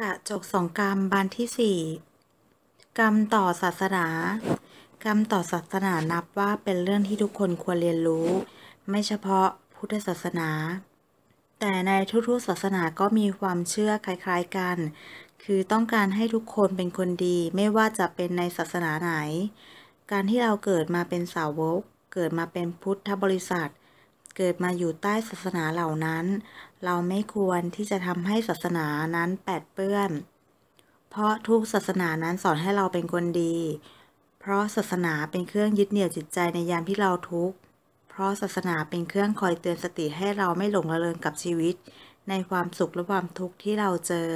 กะจกสองกรรมบานที่สี่กรรมต่อศาสนา กรรมต่อศาสนานับว่าเป็นเรื่องที่ทุกคนควรเรียนรู้ ไม่เฉพาะพุทธศาสนา แต่ในทุกๆศาสนาก็มีความเชื่อคล้ายๆกัน คือต้องการให้ทุกคนเป็นคนดีไม่ว่าจะเป็นในศาสนาไหน การที่เราเกิดมาเป็นสาวก เกิดมาเป็นพุทธบริษัทเกิดมาอยู่ใต้ศาสนาเหล่านั้น เราไม่ควรที่จะทำให้ศาสนานั้นแปดเปื้อน เพราะทุกศาสนานั้นสอนให้เราเป็นคนดี เพราะศาสนาเป็นเครื่องยึดเหนี่ยวจิตใจในยามที่เราทุกข์เพราะศาสนาเป็นเครื่องคอยเตือนสติให้เราไม่หลงระเริงกับชีวิต ในความสุขและความทุกข์ที่เราเจอ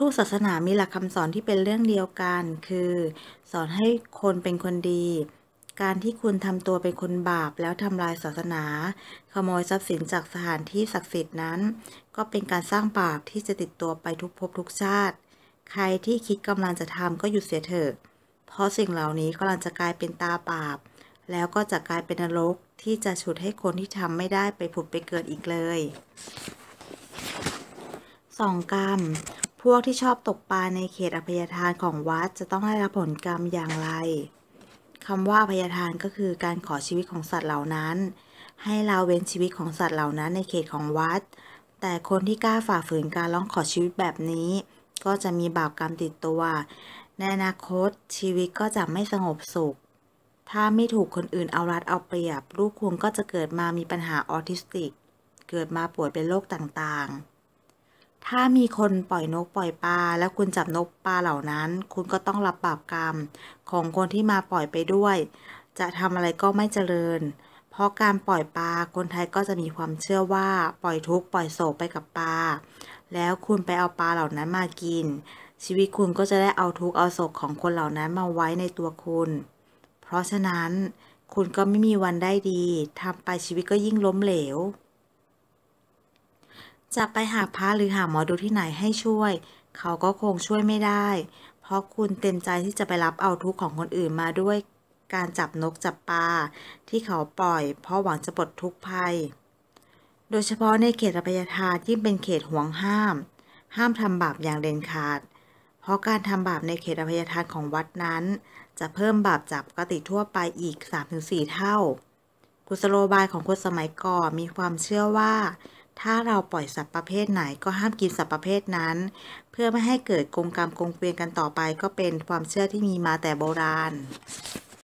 ทุก ๆ ศาสนามีหลักคำสอนที่เป็นเรื่องเดียวกัน คือ สอนให้คนเป็นคนดีการที่คุณทำตัวเป็นคนบาปแล้วทำลายศาสนา ขโมยทรัพย์สินจากสถานที่ศักดิ์สิทธิ์นั้น ก็เป็นการสร้างบาป ที่จะติดตัวไปทุกภพทุกชาติ ใครที่คิดกำลังจะทำก็หยุดเสียเถอะ เพราะสิ่งเหล่านี้กำลังจะกลายเป็นตาบาป แล้วก็จะกลายเป็นนรกที่จะฉุดให้คนที่ทำไม่ได้ไปผุดไปเกิดอีกเลยสองกรรม พวกที่ชอบตกปลาในเขตอภัยทานของวัดจะต้องได้รับผลกรรมอย่างไรคำว่าอภัยทานก็คือการขอชีวิตของสัตว์เหล่านั้น ให้เราเว้นชีวิตของสัตว์เหล่านั้นในเขตของวัด แต่คนที่กล้าฝ่าฝืนการร้องขอชีวิตแบบนี้ ก็จะมีบาปกรรมติดตัวในอนาคตชีวิตก็จะไม่สงบสุข ถ้าไม่ถูกคนอื่นเอารัดเอาเปรียบ ลูกคุณก็จะเกิดมามีปัญหาออทิสติก เกิดมาป่วยเป็นโรคต่างๆถ้ามีคนปล่อยนกปล่อยปลา แล้วคุณจับนกปลาเหล่านั้น คุณก็ต้องรับบาปกรรมของคนที่มาปล่อยไปด้วย จะทำอะไรก็ไม่เจริญ เพราะการปล่อยปลาคนไทยก็จะมีความเชื่อว่าปล่อยทุกปล่อยโศกไปกับปลาแล้วคุณไปเอาปลาเหล่านั้นมากิน ชีวิตคุณก็จะได้เอาทุกเอาโศกของคนเหล่านั้นมาไว้ในตัวคุณ เพราะฉะนั้น คุณก็ไม่มีวันได้ดีทำไปชีวิตก็ยิ่งล้มเหลวจะไปหาพระหรือหาหมอดูที่ไหนให้ช่วย เขาก็คงช่วยไม่ได้ เพราะคุณเต็มใจที่จะไปรับเอาทุกข์ของคนอื่นมาด้วยการจับนกจับปลาที่เขาปล่อยเพราะหวังจะปลดทุกข์ภัย โดยเฉพาะในเขตอภัยทานที่เป็นเขตห่วงห้าม ห้ามทำบาปอย่างเด่นขาด เพราะการทำบาปในเขตอภัยทานของวัดนั้น จะเพิ่มบาปจากปกติทั่วไปอีก3-4เท่ากุศโลบายของคนสมัยก่อนมีความเชื่อว่าถ้าเราปล่อยสัตว์ประเภทไหนก็ห้ามกินสัตว์ประเภทนั้น เพื่อไม่ให้เกิดกงกรรมกงเกวียนกันต่อไปก็เป็นความเชื่อที่มีมาแต่โบราณ